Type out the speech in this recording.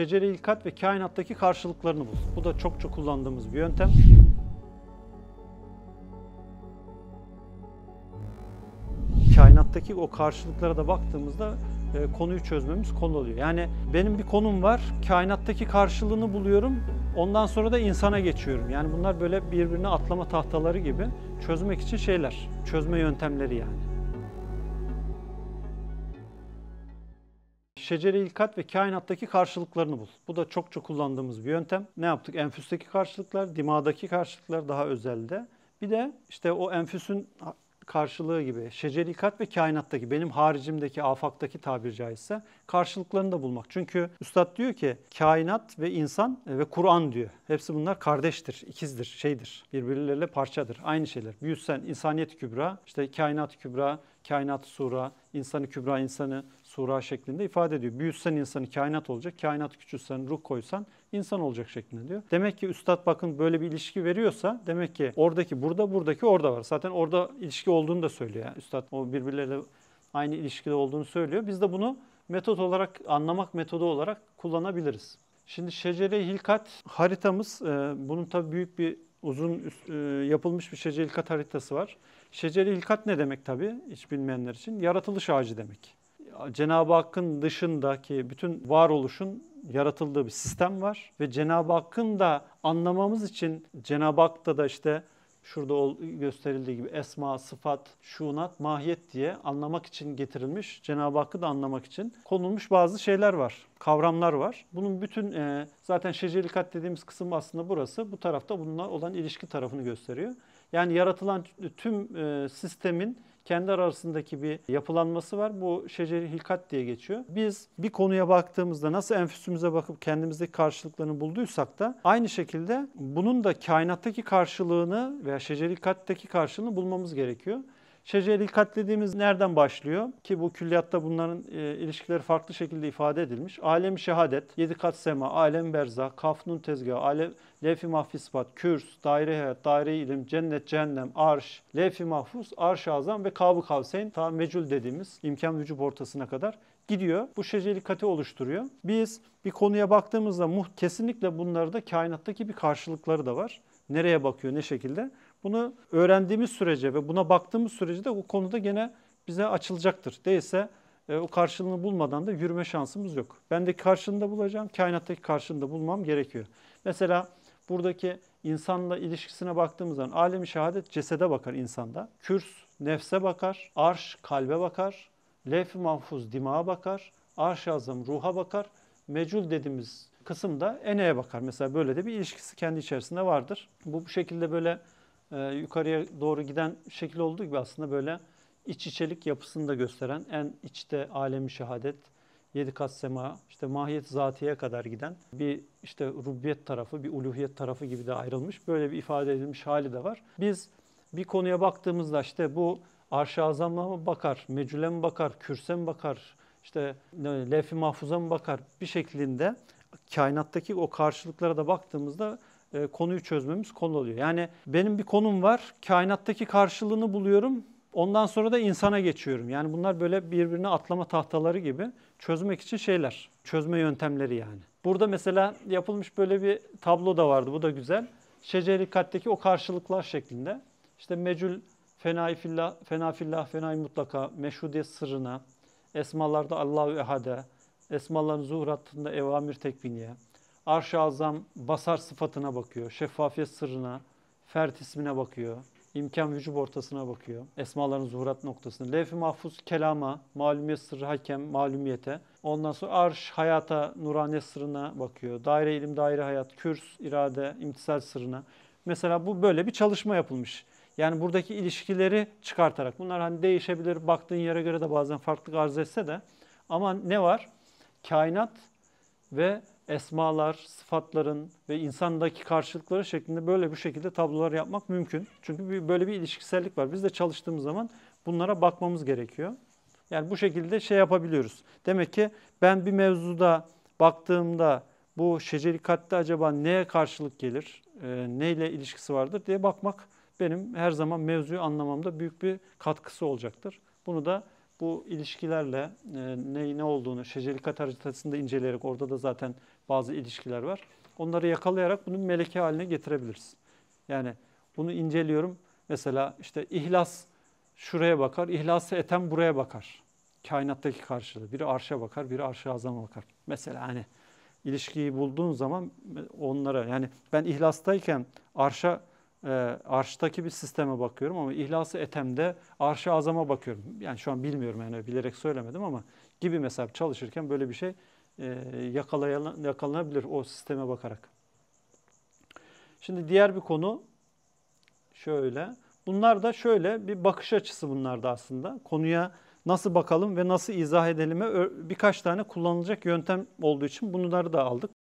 şecere ilkat ve kainattaki karşılıklarını bul. Bu da çok çok kullandığımız bir yöntem. Kainattaki o karşılıklara da baktığımızda e, konuyu çözmemiz konu oluyor. Yani benim bir konum var, kainattaki karşılığını buluyorum, ondan sonra da insana geçiyorum. Yani bunlar böyle birbirine atlama tahtaları gibi çözmek için şeyler, çözme yöntemleri yani. şecere ilkat ve kainattaki karşılıklarını bul. Bu da çok çok kullandığımız bir yöntem. Ne yaptık? Enfüsteki karşılıklar, dimağdaki karşılıklar daha özelde. Bir de işte o enfüsün karşılığı gibi şeceri kat ve kainattaki benim haricimdeki afaktaki tabir caizse karşılıklarını da bulmak. Çünkü üstad diyor ki kainat ve insan e, ve Kur'an diyor. Hepsi bunlar kardeştir, ikizdir, şeydir. Birbirleriyle parçadır. Aynı şeyler. Büyüsen insaniyet kübra, işte kainat kübra, kainat sura, insanı kübra insanı sura şeklinde ifade ediyor. Büyütsen insanı kainat olacak, kainat küçülsen, ruh koysan insan olacak şeklinde diyor. Demek ki üstad bakın böyle bir ilişki veriyorsa demek ki oradaki burada buradaki orada var. Zaten orada ilişki olduğunu da söylüyor. Yani üstad o birbirleriyle aynı ilişkide olduğunu söylüyor. Biz de bunu metot olarak anlamak metodu olarak kullanabiliriz. Şimdi şecere hilkat haritamız e, bunun tabii büyük bir uzun üst, e, yapılmış bir şeceri hilkat haritası var. Şeceri hilkat ne demek tabi hiç bilmeyenler için? Yaratılış ağacı demek. Cenab-ı Hakk'ın dışındaki bütün varoluşun yaratıldığı bir sistem var ve Cenab-ı Hakk'ın da anlamamız için Cenab-ı Hak'ta da işte şurada gösterildiği gibi esma, sıfat, şunat, mahiyet diye anlamak için getirilmiş, Cenab-ı Hakk'ı da anlamak için konulmuş bazı şeyler var, kavramlar var. Bunun bütün e, zaten şecelikat dediğimiz kısım aslında burası. Bu tarafta bununla olan ilişki tarafını gösteriyor. Yani yaratılan tüm e, sistemin kendi arasındaki bir yapılanması var. Bu şeceri hilkat diye geçiyor. Biz bir konuya baktığımızda nasıl enfüsümüze bakıp kendimizdeki karşılıklarını bulduysak da aynı şekilde bunun da kainattaki karşılığını veya şeceri hilkatteki karşılığını bulmamız gerekiyor. Şeceli katlediğimiz nereden başlıyor? Ki bu külliyatta bunların e, ilişkileri farklı şekilde ifade edilmiş. Alem şehadet, yedi kat sema, alem berza, kafnun tezgah, alem levh-i mahfisbat, kürs, daire hayat, daire ilim, cennet, cehennem, arş, levh-i mahfuz, arş-ı azam ve kavı kavseyn, ta mecul dediğimiz imkan vücub ortasına kadar gidiyor. Bu şeceli kati oluşturuyor. Biz bir konuya baktığımızda muht kesinlikle bunlarda kainattaki bir karşılıkları da var. Nereye bakıyor, ne şekilde? Bunu öğrendiğimiz sürece ve buna baktığımız sürece de o konuda gene bize açılacaktır. Değilse e, o karşılığını bulmadan da yürüme şansımız yok. Ben de karşılığında bulacağım, kainattaki karşılığında bulmam gerekiyor. Mesela buradaki insanla ilişkisine baktığımız zaman alemi şehadet cesede bakar insanda. Kürs nefse bakar, arş kalbe bakar, lef mahfuz dimağa bakar, arş-ı azam ruha bakar, mecul dediğimiz kısım da eneye bakar. Mesela böyle de bir ilişkisi kendi içerisinde vardır. Bu bu şekilde böyle e, yukarıya doğru giden şekil olduğu gibi aslında böyle iç içelik yapısını da gösteren en içte alemi şehadet, yedi kat sema, işte mahiyet zatiye kadar giden bir işte rubiyet tarafı, bir uluhiyet tarafı gibi de ayrılmış. Böyle bir ifade edilmiş hali de var. Biz bir konuya baktığımızda işte bu arş-ı azamla mı bakar, mecule mi bakar, kürse mi bakar, işte lef-i mahfuza mı bakar bir şeklinde kainattaki o karşılıklara da baktığımızda e, konuyu çözmemiz konu oluyor. Yani benim bir konum var, kainattaki karşılığını buluyorum. Ondan sonra da insana geçiyorum. Yani bunlar böyle birbirine atlama tahtaları gibi çözmek için şeyler. Çözme yöntemleri yani. Burada mesela yapılmış böyle bir tablo da vardı. Bu da güzel. Şeceri katteki o karşılıklar şeklinde. İşte Mecul fenai fillah, fena fillah, fenai mutlaka, meşhudiyet sırrına, esmalarda Allahu ehade, esmaların zuhuratında evamir tekviniye, Arş-ı Azam basar sıfatına bakıyor, şeffafiyet sırrına, fert ismine bakıyor, imkan vücub ortasına bakıyor, esmaların zuhurat noktasına. Levh-i mahfuz kelama, malumiyet sırrı hakem, malumiyete. Ondan sonra arş hayata, nurane sırrına bakıyor. Daire ilim, daire hayat, kürs, irade, imtisal sırrına. Mesela bu böyle bir çalışma yapılmış. Yani buradaki ilişkileri çıkartarak. Bunlar hani değişebilir, baktığın yere göre de bazen farklı arz etse de. Ama ne var? Kainat ve esmalar, sıfatların ve insandaki karşılıkları şeklinde böyle bu şekilde tablolar yapmak mümkün. Çünkü böyle bir ilişkisellik var. Biz de çalıştığımız zaman bunlara bakmamız gerekiyor. Yani bu şekilde şey yapabiliyoruz. Demek ki ben bir mevzuda baktığımda bu şecerikatte acaba neye karşılık gelir, e, neyle ilişkisi vardır diye bakmak benim her zaman mevzuyu anlamamda büyük bir katkısı olacaktır. Bunu da bu ilişkilerle e, neyi ne olduğunu şecelikat haritasında inceleyerek orada da zaten bazı ilişkiler var. Onları yakalayarak bunu meleke haline getirebiliriz. Yani bunu inceliyorum. Mesela işte ihlas şuraya bakar, ihlası eten buraya bakar. Kainattaki karşılığı. Biri arşa bakar, biri arşa azama bakar. Mesela hani ilişkiyi bulduğun zaman onlara yani ben ihlastayken arşa e, arştaki bir sisteme bakıyorum ama İhlas-ı Etem'de arş azama bakıyorum. Yani şu an bilmiyorum yani bilerek söylemedim ama gibi mesela çalışırken böyle bir şey e, yakalanabilir o sisteme bakarak. Şimdi diğer bir konu şöyle. Bunlar da şöyle bir bakış açısı bunlar da aslında. Konuya nasıl bakalım ve nasıl izah edelim'e birkaç tane kullanılacak yöntem olduğu için bunları da aldık.